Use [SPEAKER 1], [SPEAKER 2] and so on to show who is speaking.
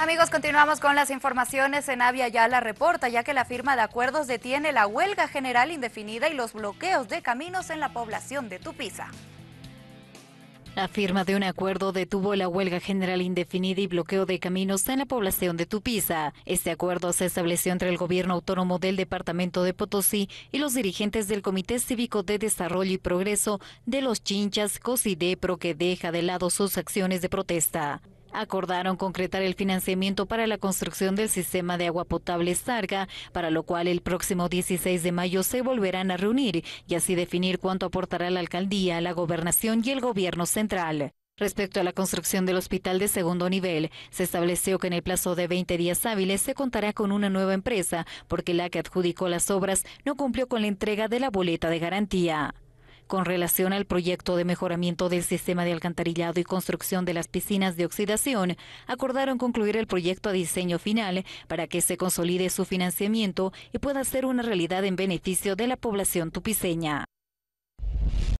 [SPEAKER 1] Amigos, continuamos con las informaciones. en ya la reporta, ya que la firma de acuerdos detiene la huelga general indefinida y los bloqueos de caminos en la población de Tupiza.
[SPEAKER 2] La firma de un acuerdo detuvo la huelga general indefinida y bloqueo de caminos en la población de Tupiza. Este acuerdo se estableció entre el gobierno autónomo del departamento de Potosí y los dirigentes del Comité Cívico de Desarrollo y Progreso de los Chinchas, COSIDEPRO, que deja de lado sus acciones de protesta. Acordaron concretar el financiamiento para la construcción del sistema de agua potable Sarga, para lo cual el próximo 16 de mayo se volverán a reunir y así definir cuánto aportará la alcaldía, la gobernación y el gobierno central. Respecto a la construcción del hospital de segundo nivel, se estableció que en el plazo de 20 días hábiles se contará con una nueva empresa, porque la que adjudicó las obras no cumplió con la entrega de la boleta de garantía con relación al proyecto de mejoramiento del sistema de alcantarillado y construcción de las piscinas de oxidación, acordaron concluir el proyecto a diseño final para que se consolide su financiamiento y pueda ser una realidad en beneficio de la población tupiseña.